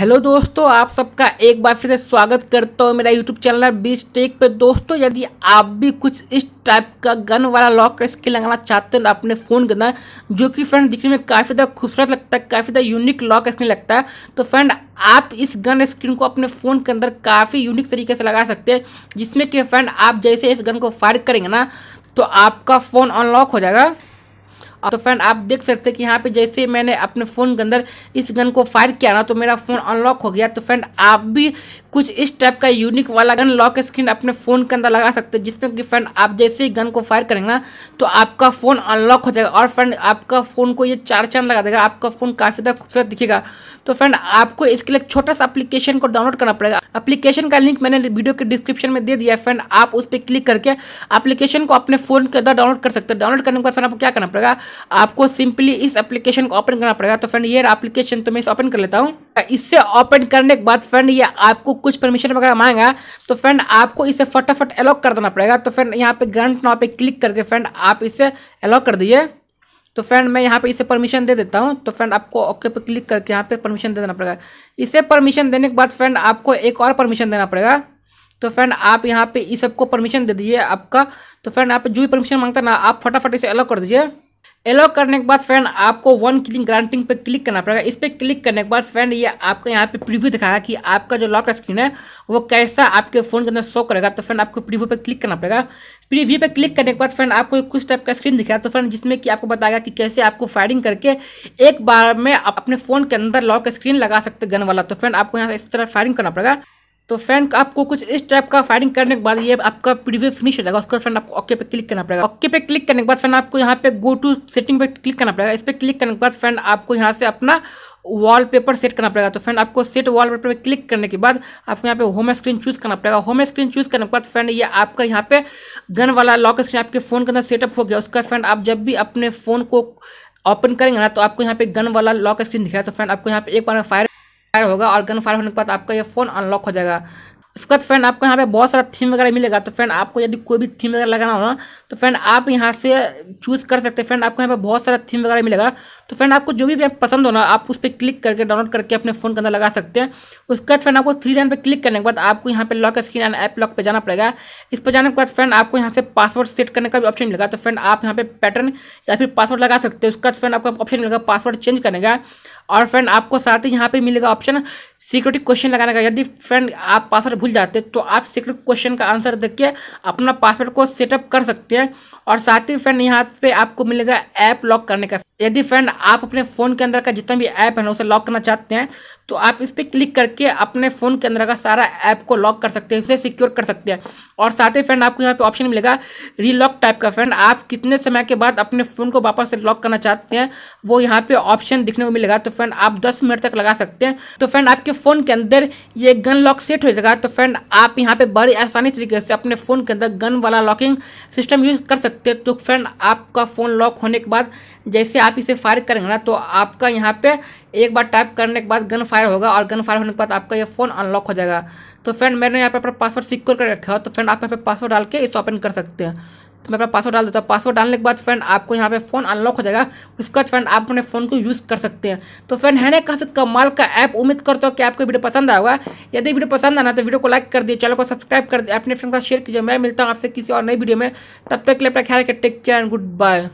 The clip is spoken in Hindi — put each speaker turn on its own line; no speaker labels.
हेलो दोस्तों आप सबका एक बार फिर स्वागत करता हूँ मेरा यूट्यूब चैनल बीस टेक पे दोस्तों यदि आप भी कुछ इस टाइप का गन वाला लॉक स्किल लगाना चाहते हैं अपने फ़ोन के अंदर जो कि फ्रेंड दिखने में काफ़ी ज़्यादा खूबसूरत लगता है काफ़ी ज़्यादा यूनिक लॉक स्क्रीन लगता है तो फ्रेंड आप इस गन स्क्रीन को अपने फ़ोन के अंदर काफ़ी यूनिक तरीके से लगा सकते हैं जिसमें कि फ्रेंड आप जैसे इस गन को फायर करेंगे ना तो आपका फ़ोन अनलॉक हो जाएगा तो फ्रेंड आप देख सकते हैं कि यहाँ पे जैसे मैंने अपने फ़ोन के अंदर इस गन को फायर किया ना तो मेरा फ़ोन अनलॉक हो गया तो फ्रेंड आप भी कुछ इस टाइप का यूनिक वाला गन लॉक स्क्रीन अपने फ़ोन के अंदर लगा सकते हैं जिसमें कि फ्रेंड आप जैसे ही गन को फायर करेंगे ना तो आपका फ़ोन अनलॉक हो जाएगा और फ्रेंड आपका फ़ोन को ये चार चांद लगा देगा आपका फ़ोन काफ़ी ज़्यादा खूबसूरत दिखेगा तो फ्रेंड आपको इसके लिए छोटा सा अप्लीकेशन को डाउनलोड करना पड़ेगा अपलीकेशन का लिंक मैंने वीडियो के डिस्क्रिप्शन में दे दिया है फ्रेंड आप उस पर क्लिक करके अप्लीकेशन को अपने फ़ोन के अंदर डाउनलोड कर सकते हैं डाउनलोड करने के बाद फ्रेंड आपको क्या करना पड़ेगा आपको सिंपली इस एप्लीकेशन को ओपन करना पड़ेगा तो फ्रेंड ये एप्लीकेशन तो मैं इसे ओपन कर लेता हूँ इससे ओपन करने के बाद फ्रेंड ये आपको कुछ परमिशन वगैरह मांगा तो फ्रेंड आपको इसे फटाफट अलॉक कर देना पड़ेगा तो फ्रेंड यहाँ पे ग्रंट नाव पे क्लिक करके फ्रेंड आप इसे अलाउ कर दिए तो फ्रेंड मैं यहाँ पे इसे परमिशन दे देता हूँ तो फ्रेंड आपको ओके पे क्लिक करके यहाँ पे परमिशन दे देना पड़ेगा इसे परमिशन देने के बाद फ्रेंड आपको एक और परमिशन देना पड़ेगा तो फ्रेंड आप यहाँ पे इस सबको परमिशन दे दीजिए आपका तो फ्रेंड आप जो भी परमिशन मांगता ना आप फटाफट इसे अलाउ कर दीजिए एलो करने के बाद फ्रेंड आपको वन क्लिक ग्रांटिंग पे क्लिक करना पड़ेगा इस पर क्लिक करने के बाद फ्रेंड ये आपको यहाँ पे प्रीव्यू दिखाएगा कि आपका जो लॉक स्क्रीन है वो कैसा आपके फ़ोन के अंदर शो करेगा तो फ्रेंड आपको प्रीव्यू पे क्लिक करना पड़ेगा प्रीव्यू पे क्लिक करने के बाद फ्रेंड आपको कुछ टाइप का स्क्रीन दिखाया तो फ्रेंड जिसमें कि आपको बताएगा कि कैसे आपको फायरिंग करके एक बार में अपने फ़ोन के अंदर लॉक स्क्रीन लगा सकते गन वाला तो फ्रेंड आपको यहाँ इस तरह फायरिंग करना पड़ेगा तो फ्रेंड आपको कुछ इस टाइप का फायरिंग करने के बाद ये आपका प्रीव्यू फिनिश हो जाएगा उसके बाद फ्रेंड आपको ओके पे क्लिक करना पड़ेगा ओके पे क्लिक करने के बाद फ्रेंड आपको यहाँ पे गो टू सेटिंग पे क्लिक करना पड़ेगा इस पर क्लिक करने के बाद फ्रेंड आपको यहाँ से अपना वॉलपेपर सेट करना पड़ेगा तो फ्रेंड आपको सेट वॉलपेपर पे क्लिक करने के बाद आपको यहाँ पे होम स्क्रीन चूज करना पड़ेगा होम स्क्रीन चूज करने के बाद फ्रेंड ये आपका यहाँ पे गन वाला लॉक स्क्रीन आपके फोन के अंदर सेटअप हो गया उसका फ्रेंड आप जब भी अपने फोन को ओपन करेंगे ना तो आपको यहाँ पे गन वाला लॉक स्क्रीन दिखाया तो फ्रेंड आपको यहाँ पे एक बार फायर फायर होगा और गन फायर होने के बाद आपका ये फ़ोन अनलॉक हो जाएगा उसके बाद फ्रेंड आपको यहाँ पे बहुत सारा थीम वगैरह मिलेगा तो फ्रेंड आपको यदि कोई भी थीम वगैरह लगाना हो ना तो फ्रेंड आप यहाँ से चूज़ कर सकते हैं फ्रेंड आपको यहाँ पे बहुत सारा थीम वगैरह मिलेगा तो फ्रेंड आपको जो भी पसंद हो ना आप उस पर क्लिक करके डाउनलोड करके अपने फ़ोन के अंदर लगा सकते हैं उसके बाद फ्रेंड आपको थ्री लाइन पर क्लिक करने के बाद आपको यहाँ पे lock screen and app lock पर जाना पड़ेगा इस पर जाने के बाद फ्रेंड आपको यहाँ से पासवर्ड सेट करने का भी ऑप्शन मिलेगा तो फ्रेंड आप यहाँ पे पैटर्न या फिर पासवर्ड लगा सकते हैं उसके बाद फ्रेंड आपको ऑप्शन मिलेगा पासवर्ड चेंज करने का और फ्रेंड आपको साथ ही यहाँ पे मिलेगा ऑप्शन सिक्योरिटी क्वेश्चन लगाने का यदि फ्रेंड आप पासवर्ड भूल जाते तो आप सिक्योरिटी क्वेश्चन का आंसर देख के अपना पासवर्ड को सेटअप कर सकते हैं और साथ ही फ्रेंड यहाँ पे आपको मिलेगा ऐप लॉक करने का यदि फ्रेंड आप अपने फ़ोन के अंदर का जितना भी ऐप है ना उसे लॉक करना चाहते हैं तो आप इस पर क्लिक करके अपने फ़ोन के अंदर का सारा ऐप को लॉक कर सकते हैं उसे सिक्योर कर सकते हैं और साथ ही फ्रेंड आपको यहाँ पे ऑप्शन मिलेगा रीलॉक टाइप का फ्रेंड आप कितने समय के बाद अपने फ़ोन को वापस से लॉक करना चाहते हैं वो यहाँ पर ऑप्शन दिखने को मिलेगा तो फ्रेंड आप दस मिनट तक लगा सकते हैं तो फ्रेंड आपके फ़ोन के अंदर ये गन लॉक सेट हो जाएगा तो फ्रेंड आप यहाँ पर बड़ी आसानी तरीके से अपने फ़ोन के अंदर गन वाला लॉकिंग सिस्टम यूज़ कर सकते हैं तो फ्रेंड आपका फ़ोन लॉक होने के बाद जैसे आप इसे फायर करेंगे ना तो आपका यहाँ पे एक बार टाइप करने के बाद गन फायर होगा और गन फायर होने के बाद आपका ये फ़ोन अनलॉक हो जाएगा तो फ्रेंड मैंने यहाँ पे अपना पासवर्ड सिक्योर कर रखा है तो फ्रेंड आप यहाँ पे पासवर्ड डाल के इसे ओपन कर सकते हैं तो मैं अपना पासवर्ड डाल देता हूँ पासवर्ड डालने के बाद फ्रेंड आपको यहाँ पे फ़ोन अनलॉक हो जाएगा उसके बाद फ्रेंड आप अपने फ़ोन को यूज़ कर सकते हैं तो फ्रेंड है ना काफ़ी कमाल का ऐप उम्मीद करता हूँ कि आपको वीडियो पसंद आएगा यदि वीडियो पसंद आना तो वीडियो को लाइक कर दिए चैनल को सब्सक्राइब कर दिए अपने फ्रेंड का शेयर कीजिए मैं मिलता हूँ आपसे किसी और नई वीडियो में तब तक के लिए अपना ख्याल रखें take care and good bye